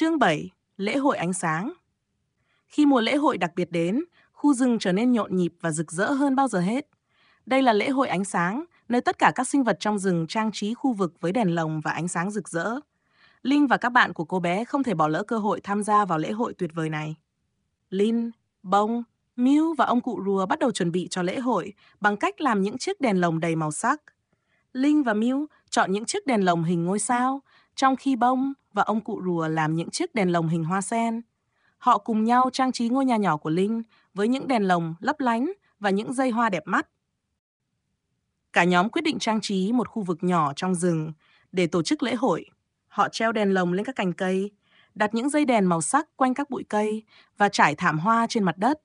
Chương 7. Lễ hội ánh sáng Khi mùa lễ hội đặc biệt đến, khu rừng trở nên nhộn nhịp và rực rỡ hơn bao giờ hết. Đây là lễ hội ánh sáng, nơi tất cả các sinh vật trong rừng trang trí khu vực với đèn lồng và ánh sáng rực rỡ. Linh và các bạn của cô bé không thể bỏ lỡ cơ hội tham gia vào lễ hội tuyệt vời này. Linh, Bông, Miu và ông cụ rùa bắt đầu chuẩn bị cho lễ hội bằng cách làm những chiếc đèn lồng đầy màu sắc. Linh và Miu chọn những chiếc đèn lồng hình ngôi sao, trong khi Bông, và ông cụ rùa làm những chiếc đèn lồng hình hoa sen. Họ cùng nhau trang trí ngôi nhà nhỏ của Linh với những đèn lồng lấp lánh và những dây hoa đẹp mắt. Cả nhóm quyết định trang trí một khu vực nhỏ trong rừng để tổ chức lễ hội. Họ treo đèn lồng lên các cành cây, đặt những dây đèn màu sắc quanh các bụi cây và trải thảm hoa trên mặt đất.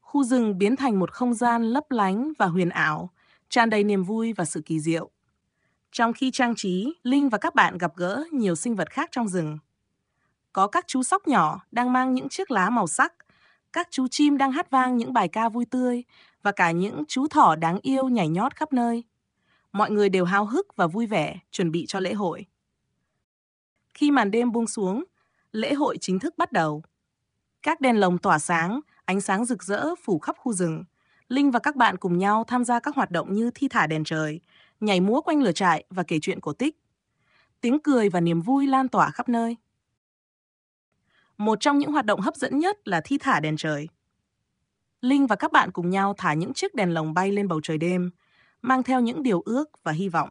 Khu rừng biến thành một không gian lấp lánh và huyền ảo, tràn đầy niềm vui và sự kỳ diệu. Trong khi trang trí, Linh và các bạn gặp gỡ nhiều sinh vật khác trong rừng. Có các chú sóc nhỏ đang mang những chiếc lá màu sắc, các chú chim đang hát vang những bài ca vui tươi và cả những chú thỏ đáng yêu nhảy nhót khắp nơi. Mọi người đều hào hức và vui vẻ chuẩn bị cho lễ hội. Khi màn đêm buông xuống, lễ hội chính thức bắt đầu. Các đèn lồng tỏa sáng, ánh sáng rực rỡ phủ khắp khu rừng. Linh và các bạn cùng nhau tham gia các hoạt động như thi thả đèn trời, nhảy múa quanh lửa trại và kể chuyện cổ tích. Tiếng cười và niềm vui lan tỏa khắp nơi. Một trong những hoạt động hấp dẫn nhất là thi thả đèn trời. Linh và các bạn cùng nhau thả những chiếc đèn lồng bay lên bầu trời đêm, mang theo những điều ước và hy vọng.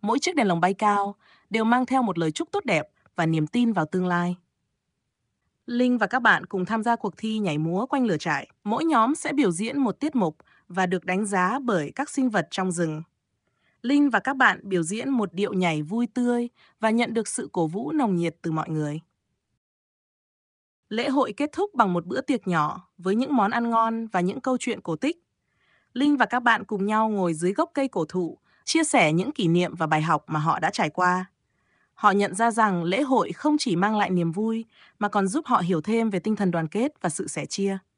Mỗi chiếc đèn lồng bay cao đều mang theo một lời chúc tốt đẹp và niềm tin vào tương lai. Linh và các bạn cùng tham gia cuộc thi nhảy múa quanh lửa trại. Mỗi nhóm sẽ biểu diễn một tiết mục và được đánh giá bởi các sinh vật trong rừng. Linh và các bạn biểu diễn một điệu nhảy vui tươi và nhận được sự cổ vũ nồng nhiệt từ mọi người. Lễ hội kết thúc bằng một bữa tiệc nhỏ với những món ăn ngon và những câu chuyện cổ tích. Linh và các bạn cùng nhau ngồi dưới gốc cây cổ thụ, chia sẻ những kỷ niệm và bài học mà họ đã trải qua. Họ nhận ra rằng lễ hội không chỉ mang lại niềm vui mà còn giúp họ hiểu thêm về tinh thần đoàn kết và sự sẻ chia.